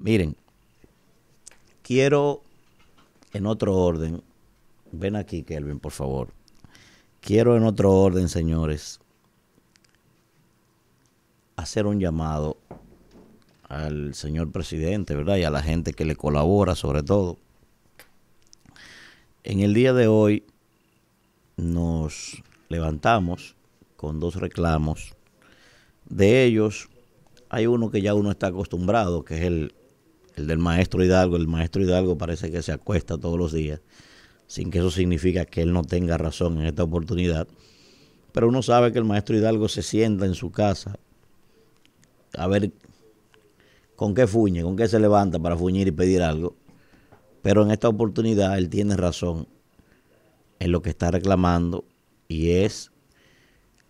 Miren, quiero, en otro orden, ven aquí, Kelvin, por favor. Quiero en otro orden, señores, hacer un llamado al señor presidente, ¿verdad? Y a la gente que le colabora, sobre todo. En el día de hoy nos levantamos con dos reclamos. De ellos, hay uno que ya uno está acostumbrado, que es el, el del maestro Hidalgo, el maestro Hidalgo parece que se acuesta todos los días, sin que eso significa que él no tenga razón en esta oportunidad. Pero uno sabe que el maestro Hidalgo se sienta en su casa a ver con qué fuñe, con qué se levanta para fuñir y pedir algo. Pero en esta oportunidad él tiene razón en lo que está reclamando y es,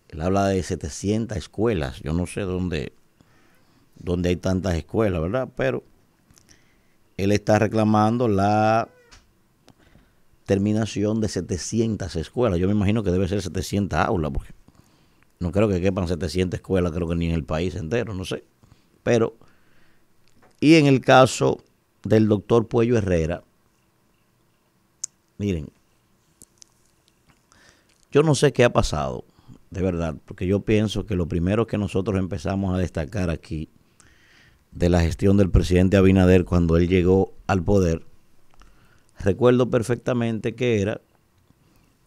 él habla de 700 escuelas, yo no sé dónde, dónde hay tantas escuelas, ¿verdad? Pero él está reclamando la terminación de 700 escuelas. Yo me imagino que debe ser 700 aulas, porque no creo que quepan 700 escuelas, creo que ni en el país entero, no sé. Pero, y en el caso del doctor Puello Herrera, miren, yo no sé qué ha pasado, de verdad, porque yo pienso que lo primero que nosotros empezamos a destacar aquí de la gestión del presidente Abinader cuando él llegó al poder, recuerdo perfectamente que era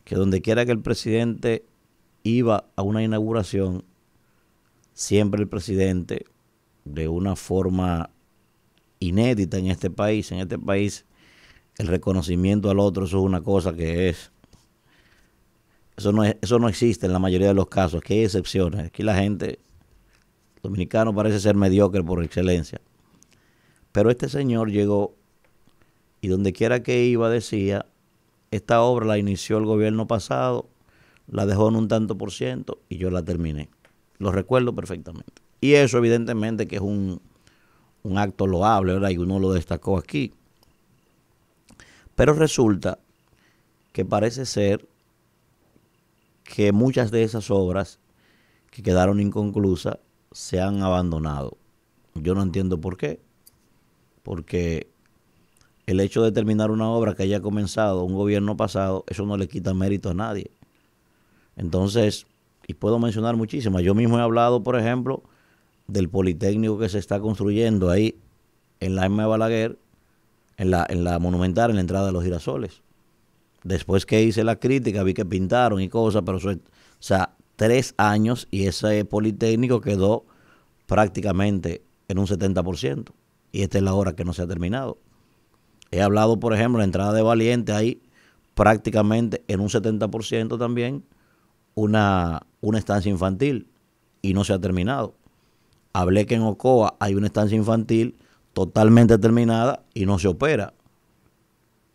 que donde quiera que el presidente iba a una inauguración, siempre el presidente, de una forma inédita en este país, en este país el reconocimiento al otro, eso es una cosa que es, eso no, es, eso no existe en la mayoría de los casos, que hay excepciones, aquí la gente dominicano parece ser mediocre por excelencia. Pero este señor llegó y donde quiera que iba decía, esta obra la inició el gobierno pasado, la dejó en un tanto por ciento y yo la terminé. Lo recuerdo perfectamente. Y eso evidentemente que es un, acto loable, ¿verdad? Y uno lo destacó aquí. Pero resulta que parece ser que muchas de esas obras que quedaron inconclusas se han abandonado. Yo no entiendo por qué. Porque el hecho de terminar una obra que haya comenzado un gobierno pasado, eso no le quita mérito a nadie. Entonces, y puedo mencionar muchísimas. Yo mismo he hablado, por ejemplo, del Politécnico que se está construyendo ahí en la M. Balaguer, en la, en la Monumental, en la entrada de los girasoles. Después que hice la crítica, vi que pintaron y cosas, pero eso, o sea, tres años y ese Politécnico quedó prácticamente en un 70%. Y esta es la hora que no se ha terminado. He hablado, por ejemplo, la entrada de Valiente ahí prácticamente en un 70% también una, una estancia infantil y no se ha terminado. Hablé que en Ocoa hay una estancia infantil totalmente terminada y no se opera.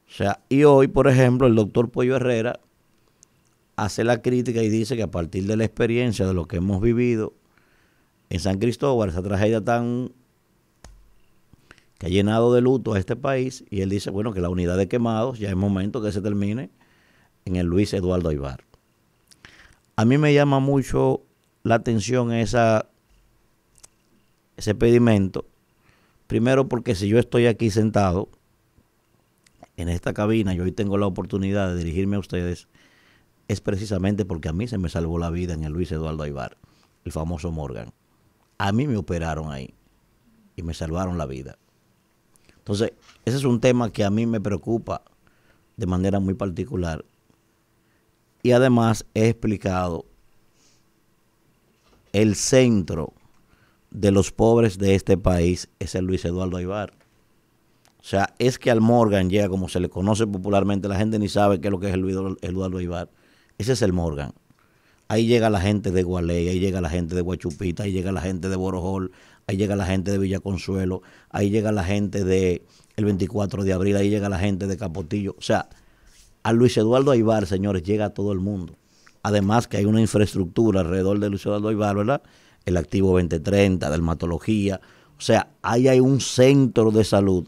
O sea, y hoy, por ejemplo, el doctor Pollo Herrera hace la crítica y dice que a partir de la experiencia de lo que hemos vivido en San Cristóbal, esa tragedia tan que ha llenado de luto a este país, y él dice, bueno, que la unidad de quemados ya es momento que se termine en el Luis Eduardo Aibar. A mí me llama mucho la atención esa, ese pedimento, primero porque si yo estoy aquí sentado en esta cabina, yo hoy tengo la oportunidad de dirigirme a ustedes, es precisamente porque a mí se me salvó la vida en el Luis Eduardo Aibar, el famoso Morgan. A mí me operaron ahí y me salvaron la vida. Entonces, ese es un tema que a mí me preocupa de manera muy particular. Y además he explicado el centro de los pobres de este país es el Luis Eduardo Aibar. O sea, es que al Morgan llega, como se le conoce popularmente, la gente ni sabe qué es lo que es el Luis Eduardo Aibar, ese es el Morgan. Ahí llega la gente de Gualey, ahí llega la gente de Guachupita, ahí llega la gente de Borojol, ahí llega la gente de Villa Consuelo, ahí llega la gente de el 24 de abril, ahí llega la gente de Capotillo. O sea, a Luis Eduardo Aibar, señores, llega todo el mundo. Además que hay una infraestructura alrededor de Luis Eduardo Aibar, ¿verdad? El Activo 2030, dermatología. O sea, ahí hay un centro de salud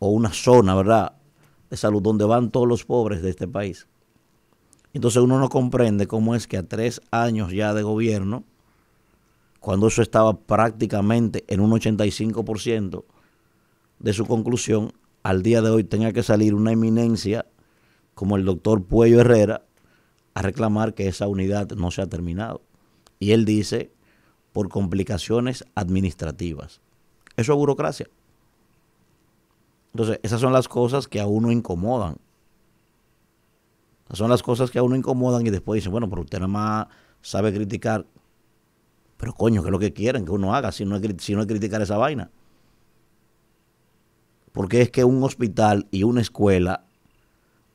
o una zona, ¿verdad? De salud donde van todos los pobres de este país. Entonces uno no comprende cómo es que a tres años ya de gobierno, cuando eso estaba prácticamente en un 85% de su conclusión, al día de hoy tenga que salir una eminencia como el doctor Puello Herrera a reclamar que esa unidad no se ha terminado. Y él dice, por complicaciones administrativas. Eso es burocracia. Entonces, esas son las cosas que a uno incomodan. Son las cosas que a uno incomodan y después dicen, bueno, pero usted nada más sabe criticar. Pero coño, ¿qué es lo que quieren que uno haga si no es, si no criticar esa vaina? Porque es que un hospital y una escuela,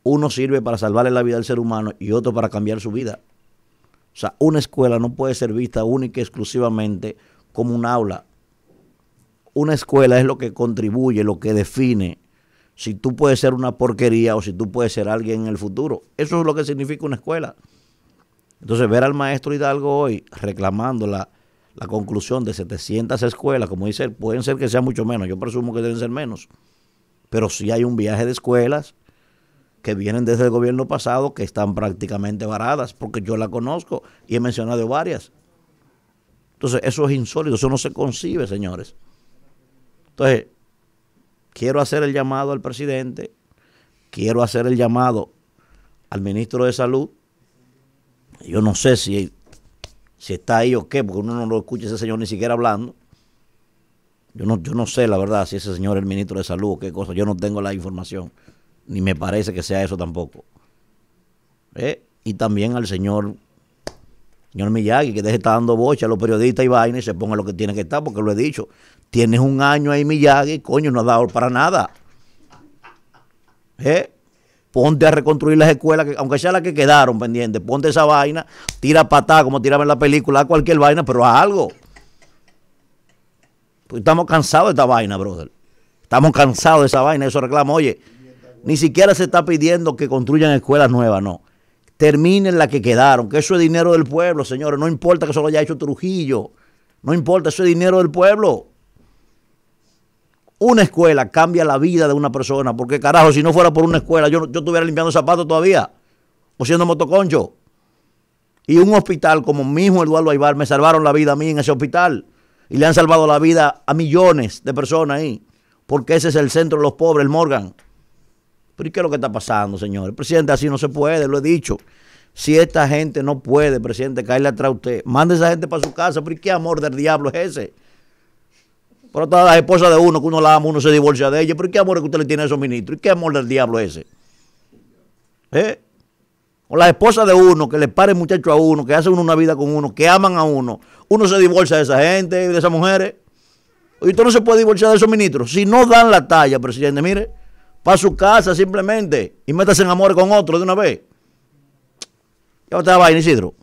uno sirve para salvarle la vida al ser humano y otro para cambiar su vida. O sea, una escuela no puede ser vista única y exclusivamente como un aula. Una escuela es lo que contribuye, lo que define si tú puedes ser una porquería o si tú puedes ser alguien en el futuro. Eso es lo que significa una escuela. Entonces, ver al maestro Hidalgo hoy reclamando la, la conclusión de 700 escuelas, como dice él, pueden ser que sea mucho menos, yo presumo que deben ser menos, pero sí hay un viaje de escuelas que vienen desde el gobierno pasado que están prácticamente varadas, porque yo la conozco y he mencionado varias. Entonces, eso es insólito, eso no se concibe, señores. Entonces, quiero hacer el llamado al presidente, quiero hacer el llamado al ministro de Salud. Yo no sé si, si está ahí o qué, porque uno no lo escucha ese señor ni siquiera hablando. Yo no, yo no sé, la verdad, si ese señor es el ministro de Salud o qué cosa. Yo no tengo la información, ni me parece que sea eso tampoco. Eh, y también al señor señor Miyagi, que deje estar dando bocha a los periodistas y vaina y se ponga lo que tiene que estar, porque lo he dicho. Tienes un año ahí, Miyagi, coño, no ha dado para nada. ¿Eh? Ponte a reconstruir las escuelas, que, aunque sea las que quedaron pendientes, ponte esa vaina, tira patada como tiraba en la película, cualquier vaina, pero haz algo. Porque estamos cansados de esta vaina, brother. Estamos cansados de esa vaina, eso reclamo. Oye, ni siquiera se está pidiendo que construyan escuelas nuevas, no terminen la que quedaron, que eso es dinero del pueblo, señores. No importa que eso lo haya hecho Trujillo, no importa, eso es dinero del pueblo. Una escuela cambia la vida de una persona, porque carajo, si no fuera por una escuela, yo, yo estuviera limpiando zapatos todavía, o siendo motoconcho. Y un hospital como mismo Eduardo Aybar me salvaron la vida a mí en ese hospital. Y le han salvado la vida a millones de personas ahí. Porque ese es el centro de los pobres, el Morgan. Pero qué es lo que está pasando, señores? Presidente, así no se puede, lo he dicho. Si esta gente no puede, presidente, caerle atrás a usted, mande esa gente para su casa, pero qué amor del diablo es ese? Pero todas las esposas de uno, que uno la ama, uno se divorcia de ella, pero qué amor es que usted le tiene a esos ministros? ¿Y qué amor del diablo es ese? ¿Eh? O las esposas de uno, que le pare muchacho a uno, que hace uno una vida con uno, que aman a uno, uno se divorcia de esa gente, de esas mujeres. Y usted no se puede divorciar de esos ministros. Si no dan la talla, presidente, mire para su casa simplemente y métase en amor con otro de una vez. Ya está vaina, Isidro.